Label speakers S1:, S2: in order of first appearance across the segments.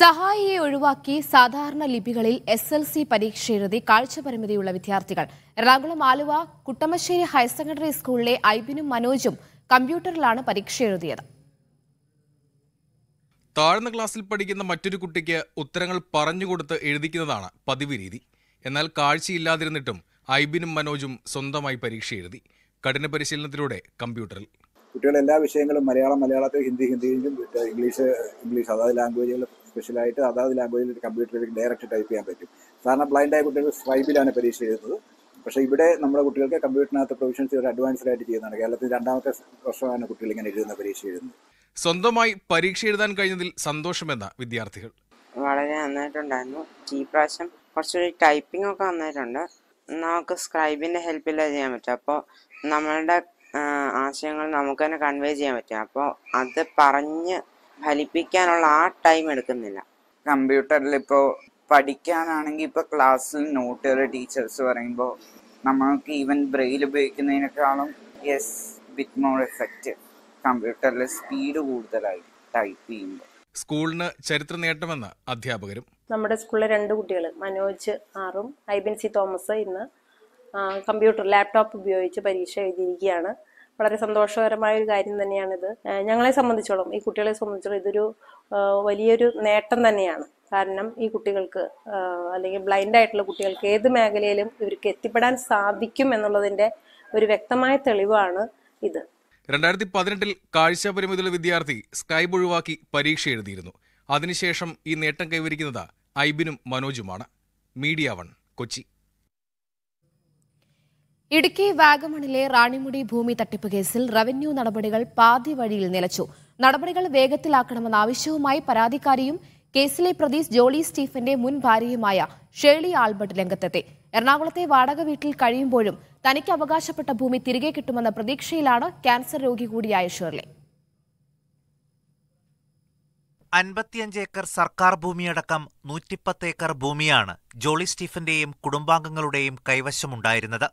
S1: സഹായിയെ ഒഴിവാക്കി സാധാരണ ലിപികളിൽ S L C പരീക്ഷ എഴുതി കാഴ്ചപരിമിതിയുള്ള വിദ്യാർത്ഥികൾ എറണാകുളം ആലുവ കുട്ടമശ്ശേരി ഹയർ സെക്കൻഡറി സ്കൂളിലെ ഐബിനും മനോജും കമ്പ്യൂട്ടറിലാണ് പരീക്ഷ എഴുതിയത്
S2: താഴ്ന്ന ക്ലാസ്സിൽ പഠിക്കുന്ന മറ്റൊരു കുട്ടിക്ക് ഉത്തരങ്ങൾ പറഞ്ഞുകൊടുത്ത് എഴുതിക്കുന്നതാണ് പതിവ് രീതി എന്നാൽ കാഴ്ചയില്ലാതിരുന്നിട്ടും ഐബിനും മനോജും സ്വന്തമായി പരീക്ഷ എഴുതി കഠിന പരിശീലനത്തിലൂടെ കമ്പ്യൂട്ടറിൽ കുട്ടികൾ എല്ലാ വിഷയങ്ങളും മലയാളം മലയാളത്തിൽ ഹിന്ദി ഹിന്ദിയിലും ഇംഗ്ലീഷ് ഇംഗ്ലീഷ് അതായത് ലാംഗ്വേജുകൾ സ്പെഷ്യലായിട്ട് അതാത് ലാംഗ്വേജിൽ കമ്പ്യൂട്ടറിലേക്ക് ഡയറക്റ്റ് ടൈപ്പ് ചെയ്യാൻ പറ്റും സാധാരണ ബ്ലൈൻഡായ കുട്ടികൾ സ്ട്രൈബിലാണ് പരീക്ഷ എഴുതുന്നത് പക്ഷേ ഇവിടെ നമ്മുടെ കുട്ടികൾക്ക് കമ്പ്യൂട്ടറിനകത്ത് പ്രൊവിഷൻസ് ഒരു അഡ്വാൻസ്ഡ് ആയിട്ട് ചെയ്യുന്നതാണ് കേരളത്തിൽ രണ്ടാമത്തെ വർഷമാണ് കുട്ടികൾ ഇങ്ങനെ എഴുതുന്ന പരീക്ഷ എഴുതുന്നത് സ്വന്തമായി പരീക്ഷ എഴുതാൻ കഴിഞ്ഞതിൽ സന്തോഷമെന്ന വിദ്യാർത്ഥികൾ
S1: വളരെ നന്നായിട്ടുണ്ടായിരുന്നു ഈ പ്രാവശ്യം കുറച്ചൊരു ടൈപ്പിംഗ് ഒക്കെ വന്നിട്ടുണ്ട് നമുക്ക് സ്ക്രൈബിൻ്റെ ഹെൽപ്പില്ലാതെ ചെയ്യാൻ പറ്റും അപ്പോൾ നമ്മളുടെ ആശയങ്ങൾ നമുക്ക് തന്നെ കൺവേ ചെയ്യാൻ പറ്റും അപ്പോൾ അത് പറഞ്ഞ് ഫലിപ്പിക്കാനുള്ള ആ ടൈം എടുക്കുന്നില്ല കമ്പ്യൂട്ടറിൽ ഇപ്പോൾ പഠിക്കാനാണെങ്കിൽ ഇപ്പോൾ ക്ലാസ്സിൽ നോട്ടുകൾ ടീച്ചേഴ്സ്
S3: പറയുമ്പോൾ നമ്മൾക്ക് ഈവൻ ബ്രെയിൽ ഉപയോഗിക്കുന്നതിനേക്കാളും യെസ് ബിറ്റ് മോർ എഫക്റ്റീവ് കമ്പ്യൂട്ടറിൽ സ്പീഡ് കൂടുതലായി ടൈപ്പ് ചെയ്യുമ്പോൾ
S2: സ്കൂളിന് ചരിത്ര നേട്ടമെന്ന് അധ്യാപകരും
S1: നമ്മുടെ സ്കൂളിലെ രണ്ട് കുട്ടികൾ മനോജ് ആറും ഐബിൻ സി തോമസ് ഇന്ന് കമ്പ്യൂട്ടർ ലാപ്ടോപ്പ് ഉപയോഗിച്ച് പരീക്ഷ എഴുതിയിരിക്കുകയാണ് വളരെ സന്തോഷകരമായ ഒരു കാര്യം തന്നെയാണിത് ഞങ്ങളെ സംബന്ധിച്ചോളം ഈ കുട്ടികളെ സംബന്ധിച്ചോളം ഇതൊരു വലിയൊരു നേട്ടം തന്നെയാണ് കാരണം ഈ കുട്ടികൾക്ക് അല്ലെങ്കിൽ ബ്ലൈൻഡ് ആയിട്ടുള്ള കുട്ടികൾക്ക് ഏത് മേഖലയിലും ഇവർക്ക് എത്തിപ്പെടാൻ സാധിക്കും എന്നുള്ളതിന്റെ ഒരു വ്യക്തമായ തെളിവാണ് ഇത്
S2: രണ്ടായിരത്തി പതിനെട്ടിൽ കാഴ്ച പരിമിതിയുള്ള വിദ്യാർത്ഥി സ്കൈബ് ഒഴിവാക്കി പരീക്ഷ എഴുതിയിരുന്നു അതിനുശേഷം ഈ നേട്ടം കൈവരിക്കുന്നത് ഐബിനും മനോജുമാണ് മീഡിയ വൺ കൊച്ചി
S1: ഇടുക്കി വാഗമണിലെ റാണിമുടി ഭൂമി തട്ടിപ്പ് കേസിൽ റവന്യൂ നടപടികൾ പാതി വഴിയിൽ നിലച്ചു നടപടികൾ വേഗത്തിലാക്കണമെന്ന ആവശ്യവുമായി പരാതിക്കാരിയും കേസിലെ പ്രതി ജോളി സ്റ്റീഫന്റെ മുൻ ഭാര്യയുമായ ഷേളി ആൽബർട്ട് രംഗത്തെത്തി എറണാകുളത്തെ വാടക വീട്ടിൽ കഴിയുമ്പോഴും തനിക്ക് അവകാശപ്പെട്ട ഭൂമി തിരികെ കിട്ടുമെന്ന പ്രതീക്ഷയിലാണ് ക്യാൻസർ രോഗി
S3: കൂടിയായ ഷേർലി അൻപത്തിയഞ്ച് ഏക്കർ സർക്കാർ ഭൂമിയടക്കം നൂറ്റിപ്പത്തേക്കർ ഏക്കർ ഭൂമിയാണ് ജോളി സ്റ്റീഫന്റെയും കുടുംബാംഗങ്ങളുടെയും കൈവശമുണ്ടായിരുന്നത്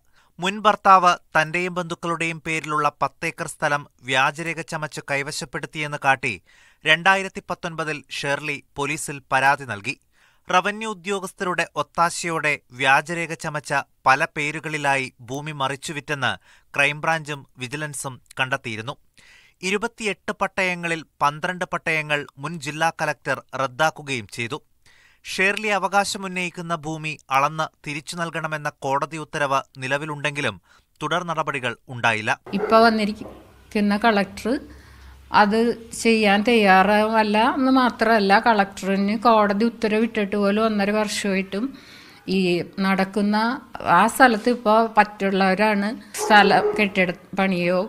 S3: മുൻ ഭർത്താവ് തന്റെയും ബന്ധുക്കളുടെയും പേരിലുള്ള പത്തേക്കർ സ്ഥലം വ്യാജരേഖ ചമച്ച് കൈവശപ്പെടുത്തിയെന്ന് കാട്ടി രണ്ടായിരത്തി പത്തൊൻപതിൽ ഷേർലി പോലീസിൽ പരാതി നൽകി റവന്യൂ ഉദ്യോഗസ്ഥരുടെ ഒത്താശയോടെ വ്യാജരേഖ ചമച്ച പല പേരുകളിലായി ഭൂമി മറിച്ചുവിറ്റെന്ന് ക്രൈംബ്രാഞ്ചും വിജിലൻസും കണ്ടെത്തിയിരുന്നു ഇരുപത്തിയെട്ട് പട്ടയങ്ങളിൽ പന്ത്രണ്ട് പട്ടയങ്ങൾ മുൻ ജില്ലാ കലക്ടർ റദ്ദാക്കുകയും ചെയ്തു ഷേർലി അവകാശമുന്നയിക്കുന്ന ഭൂമി അളന്ന് തിരിച്ചു നൽകണമെന്ന കോടതി ഉത്തരവ് നിലവിലുണ്ടെങ്കിലും തുടർ നടപടികൾ ഉണ്ടായില്ല ഇപ്പോൾ
S1: വന്നിരിക്കുന്ന കളക്ടർ അത് ചെയ്യാൻ തയ്യാറല്ല എന്ന് മാത്രമല്ല കളക്ടറിന് കോടതി ഉത്തരവിട്ടിട്ട് പോലും ഒന്നര വർഷമായിട്ടും ഈ നടക്കുന്ന ആ സ്ഥലത്ത് ഇപ്പോൾ പറ്റുള്ളവരാണ് സ്ഥല കെട്ടിട പണിയോ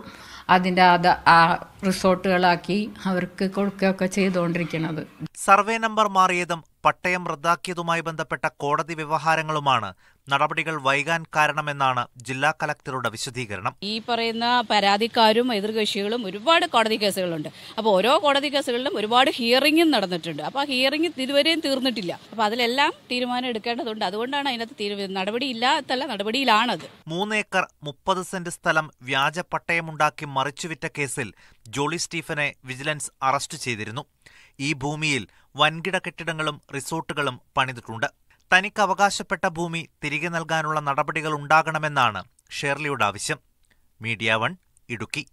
S1: അതിൻ്റെ അത് ആ റിസോർട്ടുകളാക്കി അവർക്ക് കൊടുക്കുകയൊക്കെ ചെയ്തുകൊണ്ടിരിക്കുന്നത്
S3: സർവേ നമ്പർ മാറിയതും പട്ടയം റദ്ദാക്കിയതുമായി ബന്ധപ്പെട്ട കോടതി വ്യവഹാരങ്ങളുമാണ് നടപടികൾ വൈകാൻ കാരണമെന്നാണ് ജില്ലാ കലക്ടറുടെ വിശദീകരണം
S1: ഈ പറയുന്ന പരാതിക്കാരും എതിർകക്ഷികളും ഒരുപാട് കോടതി കേസുകളുണ്ട് അപ്പോൾ ഓരോ കോടതി കേസുകളിലും ഒരുപാട് ഹിയറിങ്ങും നടന്നിട്ടുണ്ട് അപ്പോൾ ആ ഹിയറിംഗ് ഇതുവരെയും തീർന്നിട്ടില്ല അപ്പോൾ അതിലെല്ലാം തീരുമാനം എടുക്കേണ്ടതുണ്ട് അതുകൊണ്ടാണ് അതിനകത്ത് തീരുമാനം നടപടിയില്ലാത്തല്ല നടപടിയിലാണത്
S3: മൂന്നേക്കർ മുപ്പത് സെന്റ് സ്ഥലം വ്യാജ പട്ടയമുണ്ടാക്കി മറിച്ചുവിറ്റ കേസിൽ ജോളി സ്റ്റീഫനെ വിജിലൻസ് അറസ്റ്റ് ചെയ്തിരുന്നു ഈ ഭൂമിയിൽ വൻകിട കെട്ടിടങ്ങളും റിസോർട്ടുകളും പണിതിട്ടുണ്ട് തനിക്ക് അവകാശപ്പെട്ട ഭൂമി തിരികെ നൽകാനുള്ള നടപടികൾ ഉണ്ടാകണമെന്നാണ് ഷേർലിയുടെ ആവശ്യം മീഡിയ വൺ ഇടുക്കി